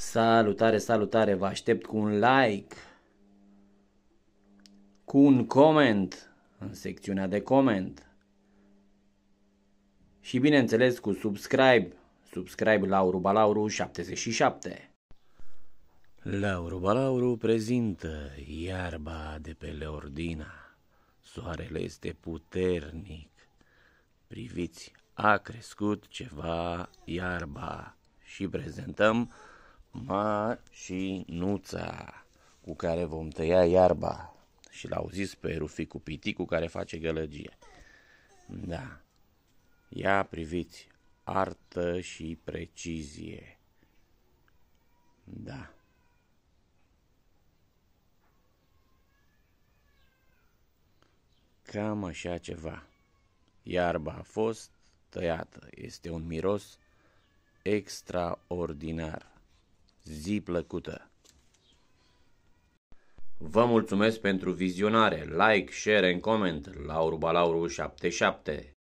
Salutare, salutare, vă aștept cu un like, cu un coment în secțiunea de coment și bineînțeles cu subscribe, subscribe Lauru Balauru 77. Lauru Balauru prezintă iarba de pe Leordina. Soarele este puternic. Priviți, a crescut ceva iarba și prezentăm mașinuța cu care vom tăia iarba. Și l-au zis pe cu piticul care face gălăgie. Da, ia priviți, artă și precizie. Da. Cam așa ceva. Iarba a fost tăiată. Este un miros extraordinar. Zi plăcută! Vă mulțumesc pentru vizionare, like, share and comment la Urbalauru 77.